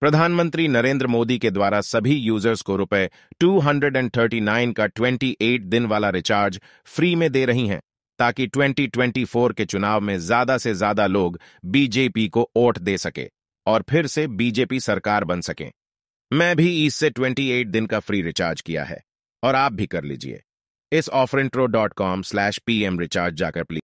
प्रधानमंत्री नरेंद्र मोदी के द्वारा सभी यूजर्स को रुपए 239 का 28 दिन वाला रिचार्ज फ्री में दे रही हैं ताकि 2024 के चुनाव में ज्यादा से ज्यादा लोग बीजेपी को वोट दे सके और फिर से बीजेपी सरकार बन सके मैं भी इससे 28 दिन का फ्री रिचार्ज किया है और आप भी कर लीजिए इस intro dot com slash P M recharge जाकर प्लीज